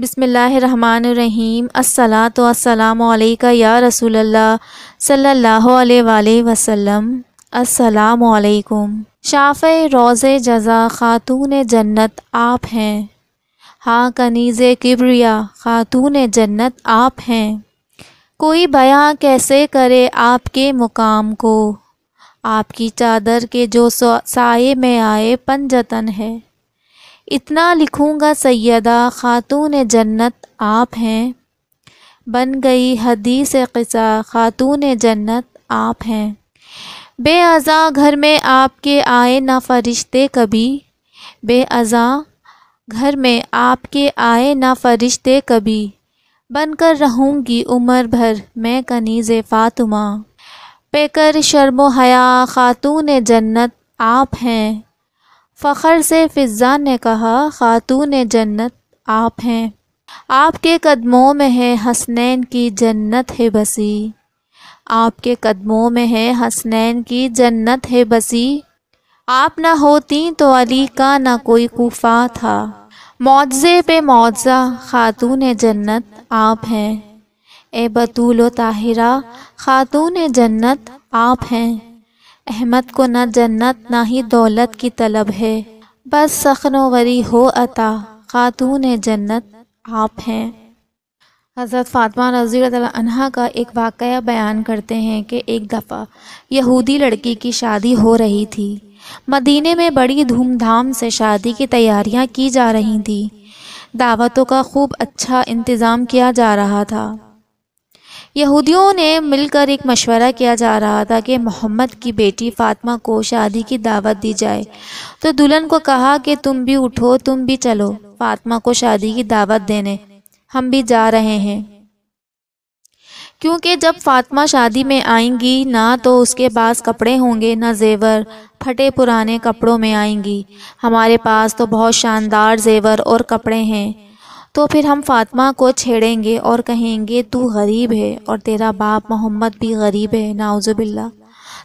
बिसमीम असलातोसलामैक या रसूल सल्लल्लाहु अलैहि वसल्लम अस्सलाम शाफ़ रोज़ जज़ा ख़ातून जन्नत आप हैं हाँ कनीज़ किब्रिया ख़ातून जन्नत आप हैं कोई बयां कैसे करे आपके मुकाम को आपकी चादर के जो साए में आए पंजतन है इतना लिखूँगा सैदा ख़ातून जन्नत आप हैं बन गई हदीस क़सा ख़ातून जन्नत आप हैं बे अज़ा घर में आपके आए ना फ़रिश्ते कभी बे अज़ा घर में आपके आए ना फ़रिश्ते कभी बनकर रहूँगी उम्र भर मैं कनीज़ फ़ातुमा पेकर शर्म हया ख़ातून जन्नत आप हैं फ़खर से फिज़ा ने कहा ख़ातून जन्नत आप हैं आपके कदमों में है हसनैन की जन्नत है बसी आपके कदमों में है हसनैन की जन्नत है बसी आप ना होती तो अली का ना कोई कोफ़ा था मुआवजे पे मुआवजा खातून जन्नत आप हैं ए बतूल ताहिरा खातून जन्नत आप हैं अहमद को न जन्नत ना ही दौलत की तलब है बस सखनोवरी हो अता खातून जन्नत आप हैं हज़रत फ़ातमा रजी अनहा का एक वाक़ बयान करते हैं कि एक दफ़ा यहूदी लड़की की शादी हो रही थी मदीने में बड़ी धूमधाम से शादी की तैयारियां की जा रही थी दावतों का खूब अच्छा इंतज़ाम किया जा रहा था यहूदियों ने मिलकर एक मशवरा किया जा रहा था कि मोहम्मद की बेटी फ़ातिमा को शादी की दावत दी जाए तो दुल्हन को कहा कि तुम भी उठो तुम भी चलो फ़ातिमा को शादी की दावत देने हम भी जा रहे हैं क्योंकि जब फ़ातिमा शादी में आएंगी ना तो उसके पास कपड़े होंगे ना जेवर फटे पुराने कपड़ों में आएंगी हमारे पास तो बहुत शानदार जेवर और कपड़े हैं तो फिर हम फातिमा को छेड़ेंगे और कहेंगे तू गरीब है और तेरा बाप मोहम्मद भी गरीब है नाउज़बिल्ला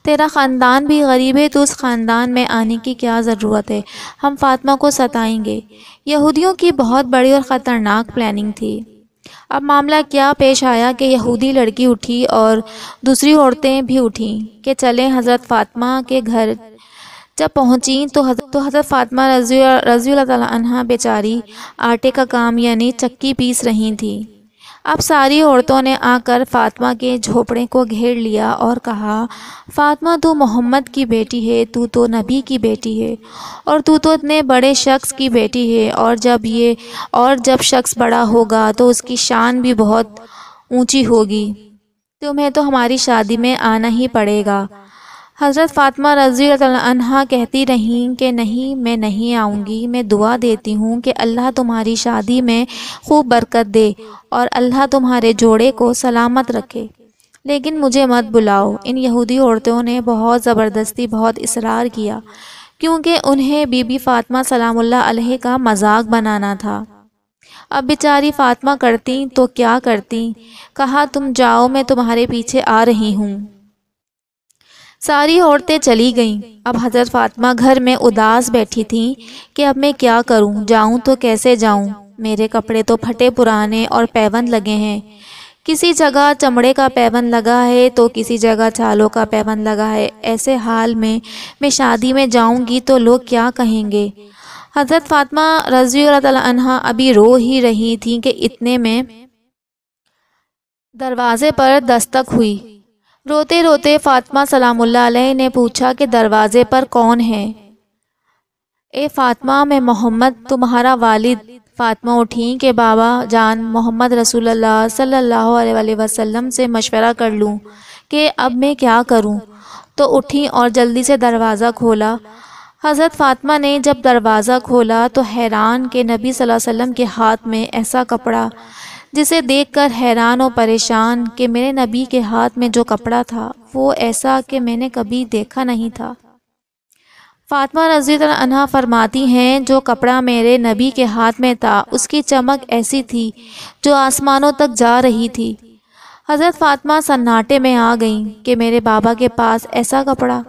तेरा ख़ानदान भी गरीब है तो उस ख़ानदान में आने की क्या ज़रूरत है हम फातिमा को सताएंगे यहूदियों की बहुत बड़ी और ख़तरनाक प्लानिंग थी अब मामला क्या पेश आया कि यहूदी लड़की उठी और दूसरी औरतें भी उठीं कि चलें हज़रत फ़ातिमा के घर जब पहुंची तो, तो हजरत तो हज़रत फ़ातिमा रजी रजी तहा बेचारी आटे का काम यानी चक्की पीस रही थी अब सारी औरतों ने आकर फ़ातिमा के झोपड़े को घेर लिया और कहा फ़ातिमा तू मोहम्मद की बेटी है तू तो नबी की बेटी है और तू तो इतने बड़े शख्स की बेटी है और जब ये और जब शख्स बड़ा होगा तो उसकी शान भी बहुत ऊंची होगी तुम्हें तो हमारी शादी में आना ही पड़ेगा हज़रत फ़ातिमा रज़ी अनहा कहती रहीं कि नहीं मैं नहीं आऊँगी मैं दुआ देती हूँ कि अल्लाह तुम्हारी शादी में खूब बरकत दे और अल्लाह तुम्हारे जोड़े को सलामत रखे लेकिन मुझे मत बुलाओ इन यहूदी औरतों ने बहुत ज़बरदस्ती बहुत इसरार किया क्योंकि उन्हें बीबी फातमा सलामुल्लाह का मजाक बनाना था अब बेचारी फ़ातिमा करती तो क्या करती कहा तुम जाओ मैं तुम्हारे पीछे आ रही हूँ सारी औरतें चली गईं अब हज़रत फातिमा घर में उदास बैठी थीं कि अब मैं क्या करूं जाऊं तो कैसे जाऊं मेरे कपड़े तो फटे पुराने और पैवन लगे हैं किसी जगह चमड़े का पैवन लगा है तो किसी जगह छालों का पैवन लगा है ऐसे हाल में मैं शादी में जाऊंगी तो लोग क्या कहेंगे हज़रत फातिमा रजी तहा अभी रो ही रही थी कि इतने में दरवाज़े पर दस्तक हुई रोते रोते फ़ातिमा सलामुल्लाह ने पूछा कि दरवाज़े पर कौन है ए फ़ातिमा मैं मोहम्मद तुम्हारा वालिद फ़ातिमा उठी के बाबा जान मोहम्मद रसूलुल्लाह सल्लल्लाहु अलैहि वसल्लम से मशवरा कर लूँ कि अब मैं क्या करूँ तो उठी और जल्दी से दरवाज़ा खोला हज़रत फ़ातिमा ने जब दरवाज़ा खोला तो हैरान के नबी वसल्लम के हाथ में ऐसा कपड़ा जिसे देखकर हैरान और परेशान कि मेरे नबी के हाथ में जो कपड़ा था वो ऐसा कि मैंने कभी देखा नहीं था फातमा रजीत अनहा फरमाती हैं जो कपड़ा मेरे नबी के हाथ में था उसकी चमक ऐसी थी जो आसमानों तक जा रही थी हज़रत फ़ातिमा सन्नाटे में आ गईं कि मेरे बाबा के पास ऐसा कपड़ा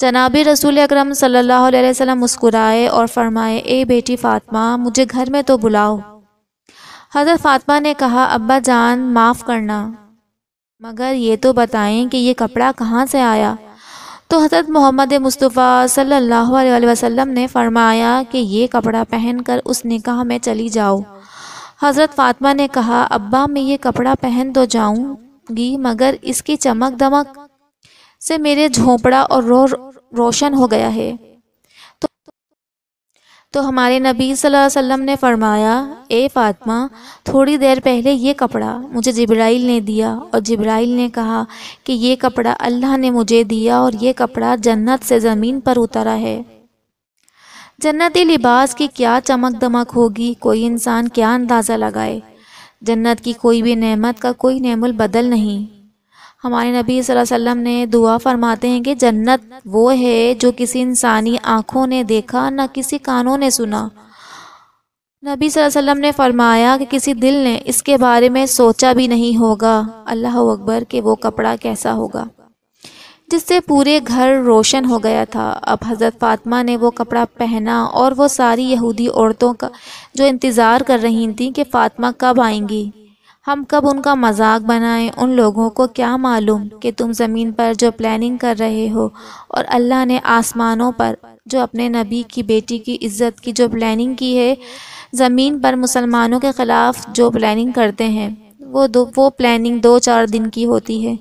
जनाब रसूल अकरम सल्ला वसम मुस्कुराए और फरमाए ए बेटी फ़ातिमा मुझे घर में तो बुलाओ हज़रत फ़ातिमा ने कहा अब्बा जान माफ़ करना मगर ये तो बताएं कि ये कपड़ा कहाँ से आया तो हज़रत मोहम्मद मुस्तफ़ा सल्लल्लाहु अलैहि वसल्लम ने फरमाया कि ये कपड़ा पहनकर उस निकाह में चली जाओ हज़रत फ़ातिमा ने कहा अब्बा मैं ये कपड़ा पहन तो जाऊंगी मगर इसकी चमक दमक से मेरे झोंपड़ा और रो रोशन हो गया है तो हमारे नबी सल्लल्लाहु अलैहि वसल्लम ने फरमाया ए फ़ातिमा थोड़ी देर पहले ये कपड़ा मुझे जब्राइल ने दिया और जब्राइल ने कहा कि ये कपड़ा अल्लाह ने मुझे दिया और ये कपड़ा जन्नत से ज़मीन पर उतरा है जन्नती लिबास की क्या चमक दमक होगी कोई इंसान क्या अंदाज़ा लगाए जन्नत की कोई भी नेमत का कोई नेमुल बदल नहीं हमारे नबी वसल्लम ने दुआ फरमाते हैं कि जन्नत वो है जो किसी इंसानी आँखों ने देखा ना किसी कानों ने सुना नबी वसल्लम ने फरमाया कि किसी दिल ने इसके बारे में सोचा भी नहीं होगा अल्लाह अकबर कि वो कपड़ा कैसा होगा जिससे पूरे घर रोशन हो गया था अब हज़रत फ़ातिमा ने वो कपड़ा पहना और वो सारी यहूदी औरतों का जो इंतज़ार कर रही थी कि फ़ातिमा कब आएंगी हम कब उनका मजाक बनाएं उन लोगों को क्या मालूम कि तुम ज़मीन पर जो प्लानिंग कर रहे हो और अल्लाह ने आसमानों पर जो अपने नबी की बेटी की इज़्ज़त की जो प्लानिंग की है ज़मीन पर मुसलमानों के ख़िलाफ़ जो प्लानिंग करते हैं वो दो वो प्लानिंग दो चार दिन की होती है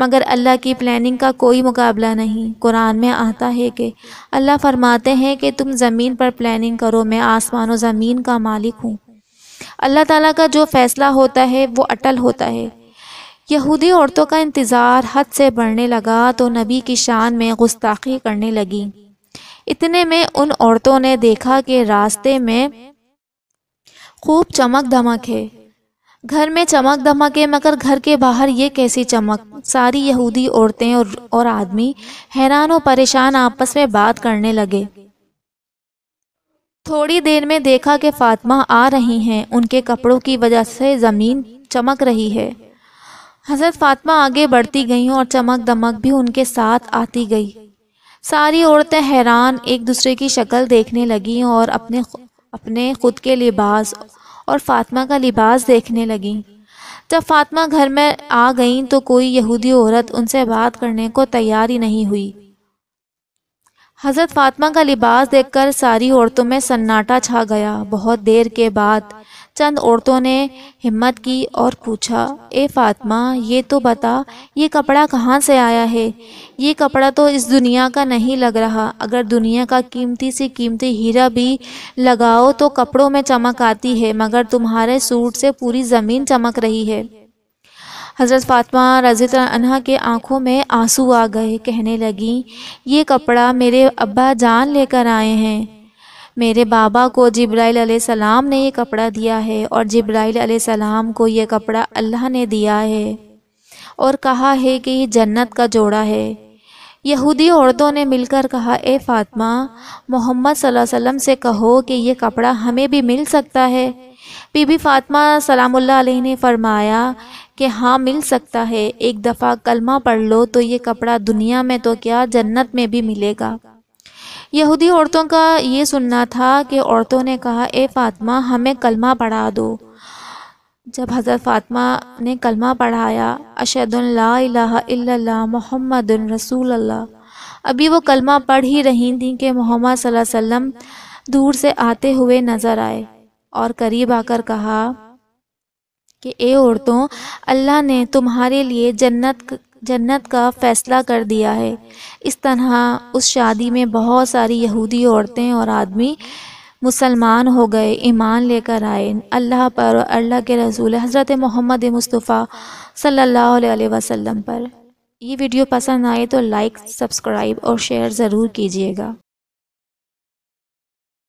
मगर अल्लाह की प्लानिंग का कोई मुकाबला नहीं कुरान में आता है कि अल्लाह फरमाते हैं कि तुम ज़मीन पर प्लानिंग करो मैं आसमान ज़मीन का मालिक हूँ अल्लाह ताला का जो फ़ैसला होता है वो अटल होता है यहूदी औरतों का इंतज़ार हद से बढ़ने लगा तो नबी की शान में गुस्ताखी करने लगी इतने में उन औरतों ने देखा कि रास्ते में खूब चमक धमक है घर में चमक धमक है मगर घर के बाहर ये कैसी चमक सारी यहूदी औरतें और, और आदमी हैरान और परेशान आपस में बात करने लगे थोड़ी देर में देखा कि फातिमा आ रही हैं उनके कपड़ों की वजह से ज़मीन चमक रही है हज़रत फातिमा आगे बढ़ती गई और चमक दमक भी उनके साथ आती गई सारी औरतें हैरान एक दूसरे की शक्ल देखने लगीं और अपने अपने खुद के लिबास और फातिमा का लिबास देखने लगीं जब फातिमा घर में आ गईं तो कोई यहूदी औरत उनसे बात करने को तैयार ही नहीं हुई हज़रत फ़ातमा का लिबास देखकर सारी औरतों में सन्नाटा छा गया बहुत देर के बाद चंद औरतों ने हिम्मत की और पूछा ए फातमा ये तो बता ये कपड़ा कहाँ से आया है ये कपड़ा तो इस दुनिया का नहीं लग रहा अगर दुनिया का कीमती से कीमती हीरा भी लगाओ तो कपड़ों में चमक आती है मगर तुम्हारे सूट से पूरी ज़मीन चमक रही है हज़रत फ़ातमा रजित अनहा के आंखों में आंसू आ गए कहने लगी ये कपड़ा मेरे अब्बा जान लेकर आए हैं मेरे बाबा को जब्राईल सलाम ने ये कपड़ा दिया है और जब्राईल सलाम को ये कपड़ा अल्लाह ने दिया है और कहा है कि ये जन्नत का जोड़ा है यहूदी औरतों ने मिलकर कहा ए फ़ातिमा मोहम्मद वसल्लम से कहो कि ये कपड़ा हमें भी मिल सकता है बीबी फातमा सलामुल्लाह ने फरमाया कि हाँ मिल सकता है एक दफ़ा कलमा पढ़ लो तो ये कपड़ा दुनिया में तो क्या जन्नत में भी मिलेगा यहूदी औरतों का ये सुनना था कि औरतों ने कहा ए फातमा हमें कलमा पढ़ा दो जब हज़रत फ़ातिमा ने कलमा पढ़ाया अशदुल्ला मोहम्मद रसूल अल्लाह अभी वो कलमा पढ़ ही रही थी कि मोहम्मद वसल्लम दूर से आते हुए नज़र आए और करीब आकर कहा कि ए औरतों अल्लाह ने तुम्हारे लिए जन्नत जन्नत का फ़ैसला कर दिया है इस तरह उस शादी में बहुत सारी यहूदी औरतें और आदमी मुसलमान हो गए ईमान लेकर आए अल्लाह पर और अल्लाह के रसूल हज़रत मोहम्मद मुस्तफ़ा सल्लल्लाहु अलैहि वसल्लम पर ये वीडियो पसंद आए तो लाइक सब्सक्राइब और शेयर ज़रूर कीजिएगा